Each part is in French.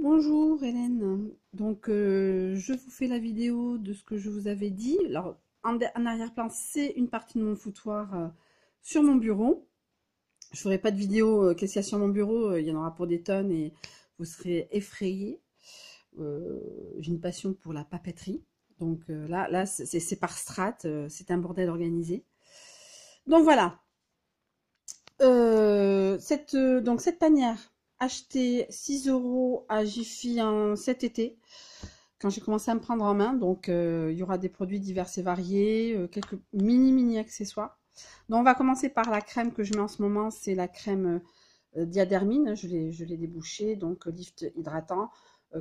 Bonjour Hélène, donc euh, je vous fais la vidéo de ce que je vous avais dit. Alors en, arrière-plan c'est une partie de mon foutoir euh, sur mon bureau. Je ferai pas de vidéo qu'est-ce qu'il y a sur mon bureau, euh, il y en aura pour des tonnes et vous serez effrayés. J'ai une passion pour la papeterie, donc là, là c'est par strate, c'est un bordel organisé. Donc voilà, cette, donc cette panière acheté 6 euros à Jiffy en, cet été, quand j'ai commencé à me prendre en main. Donc, euh, il y aura des produits divers et variés, euh, quelques mini, mini accessoires. Donc, on va commencer par la crème que je mets en ce moment. C'est la crème euh, diadermine. Je l'ai débouchée, donc lift hydratant,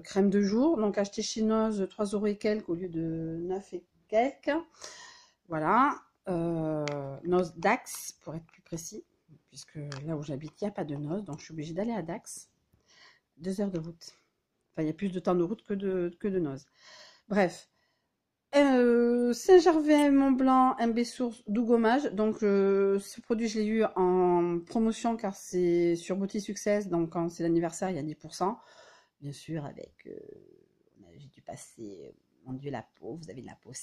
crème de jour. Donc, acheté chez Noz 3 euros et quelques au lieu de 9 et quelques. Voilà. Noz Dax, pour être plus précis que là où j'habite, il n'y a pas de noces, donc je suis obligée d'aller à Dax. Deux heures de route. Enfin, il y a plus de temps de route que de, que de Bref. Euh, Saint-Gervais, Mont-Blanc, MB Source, gommage. Donc, euh, ce produit, je l'ai eu en promotion car c'est sur Beauty Success. Donc, quand c'est l'anniversaire, il y a 10%. Bien sûr, avec. Euh, j'ai dû passer. Mon Dieu, la peau, vous avez de la peau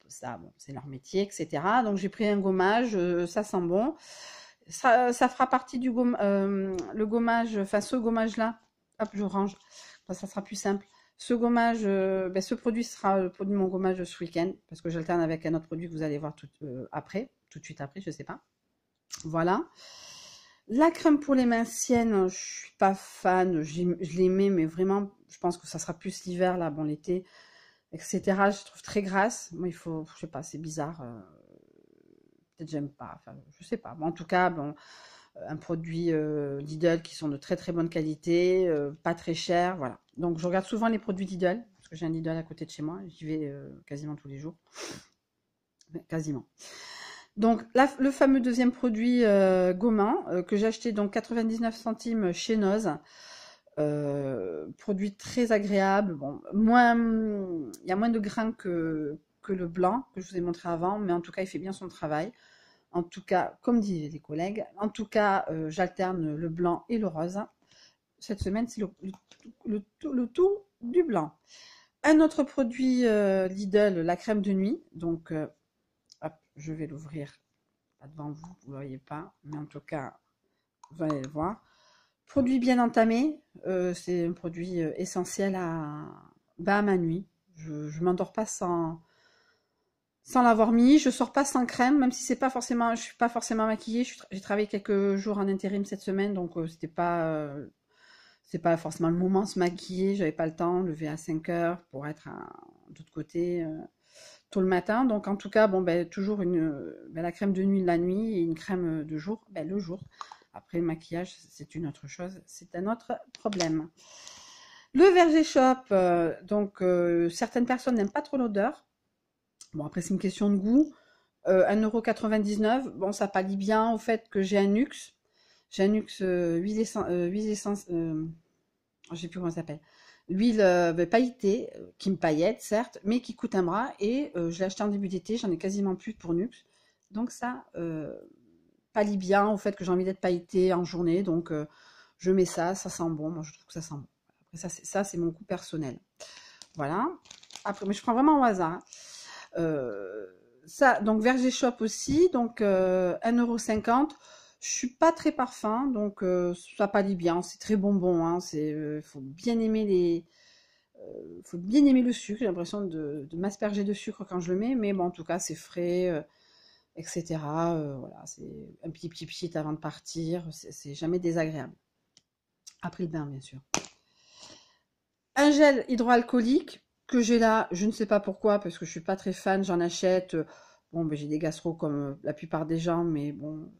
pour ça. Bon, c'est leur métier, etc. Donc, j'ai pris un gommage. ça sent bon ça, fera partie du euh, le gommage, enfin ce gommage-là. Hop, je range. ça sera plus simple. Ce gommage, euh, ben, ce produit sera le euh, produit de mon gommage ce week-end parce que j'alterne avec un autre produit que vous allez voir tout après, tout de suite après, je sais pas. Voilà. La crème pour les mains siennes, je suis pas fan. Je l'aimais, mais vraiment, je pense que ça sera plus l'hiver là. Bon, l'été, etc. Je trouve très grasse. Moi, il faut, je sais pas, c'est bizarre peut-être j'aime pas, enfin, je sais pas. en tout cas, bon, euh, un produit euh, qui sont de très très bonne qualité, euh, pas très cher, voilà. Donc je regarde souvent les produits Lidl, parce que j'ai un Lidl à côté de chez moi, j'y vais euh, quasiment tous les jours. quasiment. Donc le fameux deuxième produit Gomin, que j'ai acheté donc 99 centimes chez Noz. produit très agréable, bon, moins, il y a moins de grains que, que le blanc que je vous ai montré avant, mais en tout cas, il fait bien son travail. En tout cas, comme disent les collègues, en tout cas, euh, j'alterne le blanc et le rose. Cette semaine, c'est le, tout du blanc. Un autre produit euh, Lidl, la crème de nuit. Donc, euh, je vais l'ouvrir devant vous, vous ne voyez pas, mais en tout cas, vous allez le voir. Produit bien entamé, c'est un produit essentiel bah, à ma Nuit. Je ne m'endors pas sans, sans l'avoir mis. Je sors pas sans crème, même si c'est pas forcément, je suis pas forcément maquillée. J'ai travaillé quelques jours en intérim cette semaine, donc euh, c'était pas, euh, c'est pas forcément le moment de se maquiller. J'avais pas le temps, lever à 5 heures pour être d'autre côté euh, tôt le matin. Donc en tout cas, bon ben toujours une, ben, la crème de nuit de la nuit et une crème de jour, ben, le jour. Après le maquillage, c'est une autre chose, c'est un autre problème. Le verger shop, donc certaines personnes n'aiment pas trop l'odeur. Bon, après, c'est une question de goût. 1,99€, euh, bon, ça pallie bien au fait que j'ai un Nux. J'ai un Nux euh, Essence, euh, euh, je sais plus comment ça s'appelle. L'huile ben, pailletée, qui me paillette, certes, mais qui coûte un bras. Et je l'ai acheté en début d'été, j'en ai quasiment plus pour Nux. Donc ça pallie bien au fait que j'ai envie d'être pailletée en journée. Donc je mets ça, ça sent bon. Moi, je trouve que ça sent bon. Après, ça, c'est mon goût personnel. Voilà. Après, mais je prends vraiment au hasard. Hein. Euh, ça, donc Verger Shop aussi, donc 1,50€. Euh, je suis pas très parfum, donc euh, ça palit bien. C'est très bonbon. Hein, c'est, faut bien aimer les, faut bien aimer le sucre. J'ai l'impression de, m'asperger de sucre quand je le mets, mais bon, en tout cas, c'est frais, etc. voilà, c'est un petit petit petit avant de partir. C'est jamais désagréable. Après le bain, bien sûr. Un gel hydroalcoolique que j'ai là, je ne sais pas pourquoi, parce que je ne suis pas très fan, j'en achète. Euh, bon, ben, j'ai des gastro comme euh, la plupart des gens, mais bon,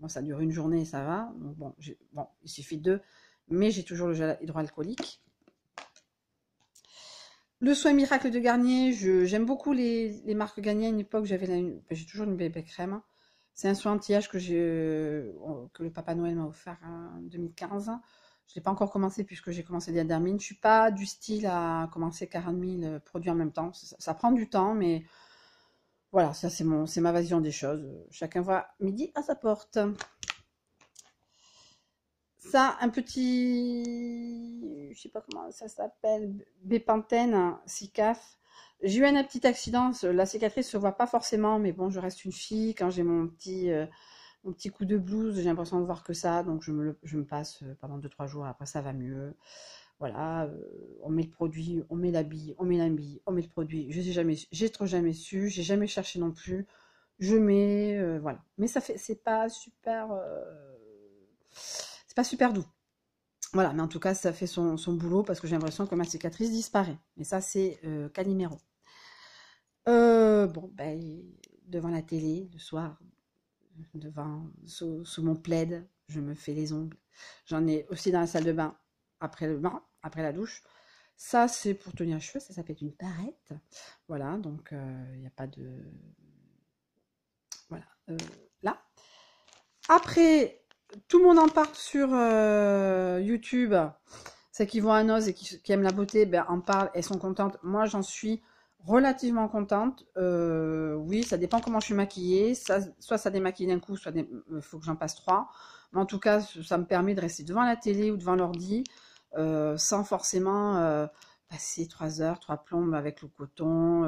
moi ça dure une journée et ça va. bon, il suffit de deux, mais j'ai toujours le gel hydroalcoolique. Le soin miracle de Garnier, j'aime beaucoup les, marques Garnier. À une époque, j'avais ben, j'ai toujours une bébé crème. C'est un soin anti-âge que euh, le Papa Noël m'a offert en 2015. Je l'ai pas encore commencé puisque j'ai commencé des Je Je suis pas du style à commencer 40 000 euh, produits en même temps. Ça, prend du temps, mais voilà, ça c'est mon, c'est ma vision des choses. Chacun voit midi à sa porte. Ça, un petit, je ne sais pas comment ça s'appelle, bépantène, SICAF. J'ai eu un petit accident, la cicatrice ne se voit pas forcément, mais bon, je reste une fille. Quand j'ai mon petit, euh, un petit coup de blouse, j'ai l'impression de voir que ça, donc je me, passe euh, pendant deux trois jours, après ça va mieux. Voilà, euh, on met le produit, on met la bille, on met la bille, on met le produit. Je sais jamais, j'ai trop jamais su, j'ai jamais cherché non plus. Je mets, euh, voilà. Mais ça fait, c'est pas super, c'est pas super doux. Voilà, mais en tout cas, ça fait son, son boulot parce que j'ai l'impression que ma cicatrice disparaît. Mais ça, c'est Calimero. bon, ben, devant la télé le soir, devant, sous, mon plaid, je me fais les ongles. J'en ai aussi dans la salle de bain, après le bain, après la douche. Ça, c'est pour tenir les cheveux, ça s'appelle une parette, Voilà, donc il euh, n'y a pas de... Voilà, euh, là. Après, tout le monde en parle sur euh, YouTube. Celles qui vont à Noz et qui, qui aiment la beauté ben, en parlent, elles sont contentes. Moi, j'en suis relativement contente. Euh, oui, ça dépend comment je suis maquillée. Ça, soit ça démaquille d'un coup, soit il euh, faut que j'en passe trois. Mais en tout cas, ça me permet de rester devant la télé ou devant l'ordi euh, sans forcément passer trois heures, trois plombes avec le coton,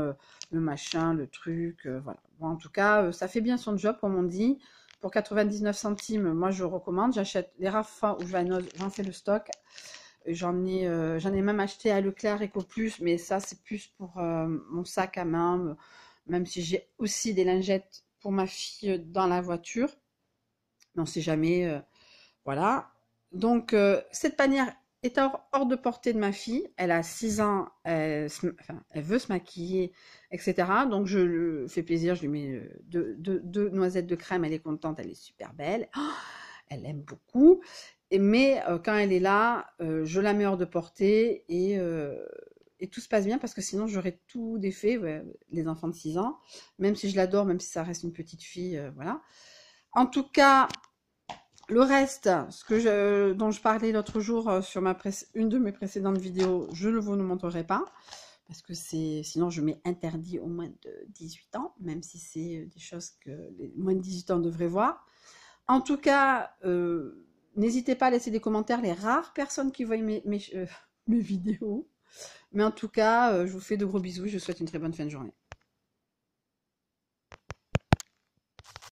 le machin, le truc. voilà. en tout cas, ça fait bien son job, comme on dit. Pour 99 centimes, moi je recommande. J'achète les rafas ou j'en fais le stock. J'en ai, euh, j'en ai même acheté à Leclerc plus mais ça, c'est plus pour euh, mon sac à main, euh, même si j'ai aussi des lingettes pour ma fille dans la voiture. On ne sait jamais. voilà. Donc, cette panière est hors, hors, de portée de ma fille. Elle a 6 ans, elle, veut se maquiller, etc. Donc, je le fais plaisir, je lui mets deux, noisettes de crème, elle est contente, elle est super belle. Oh, elle aime beaucoup mais euh, quand elle est là, euh, je la mets hors de portée euh, et, tout se passe bien parce que sinon j'aurais tout défait, les enfants de 6 ans, même si je l'adore, même si ça reste une petite fille, voilà. En tout cas, le reste, ce que je, dont je parlais l'autre jour sur ma une de mes précédentes vidéos, je ne vous le montrerai pas parce que c'est sinon je mets interdit au moins de 18 ans, même si c'est des choses que les moins de 18 ans devraient voir. En tout cas, euh, N'hésitez pas à laisser des commentaires, les rares personnes qui voient mes, euh, vidéos. Mais en tout cas, euh, je vous fais de gros bisous, je vous souhaite une très bonne fin de journée.